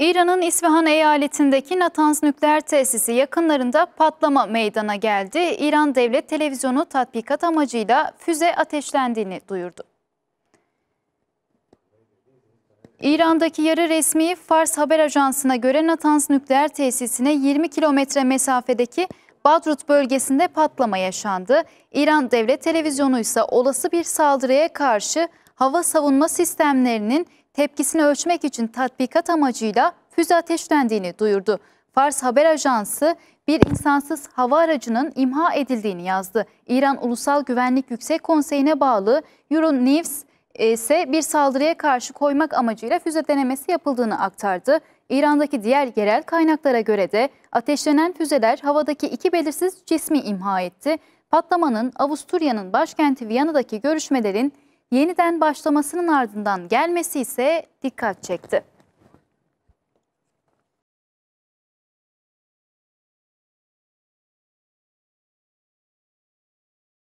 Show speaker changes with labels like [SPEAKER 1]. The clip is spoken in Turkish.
[SPEAKER 1] İran'ın İsfahan eyaletindeki Natanz nükleer tesisi yakınlarında patlama meydana geldi. İran Devlet Televizyonu tatbikat amacıyla füze ateşlendiğini duyurdu. İran'daki yarı resmi Fars Haber Ajansı'na göre Natanz nükleer tesisine 20 kilometre mesafedeki Badrut bölgesinde patlama yaşandı. İran Devlet Televizyonu ise olası bir saldırıya karşı hava savunma sistemlerinin tepkisini ölçmek için tatbikat amacıyla füze ateşlendiğini duyurdu. Fars Haber Ajansı bir insansız hava aracının imha edildiğini yazdı. İran Ulusal Güvenlik Yüksek Konseyi'ne bağlı Euronews e, ise bir saldırıya karşı koymak amacıyla füze denemesi yapıldığını aktardı. İran'daki diğer yerel kaynaklara göre de ateşlenen füzeler havadaki iki belirsiz cismi imha etti. Patlamanın Avusturya'nın başkenti Viyana'daki görüşmelerin yeniden başlamasının ardından gelmesi ise dikkat çekti.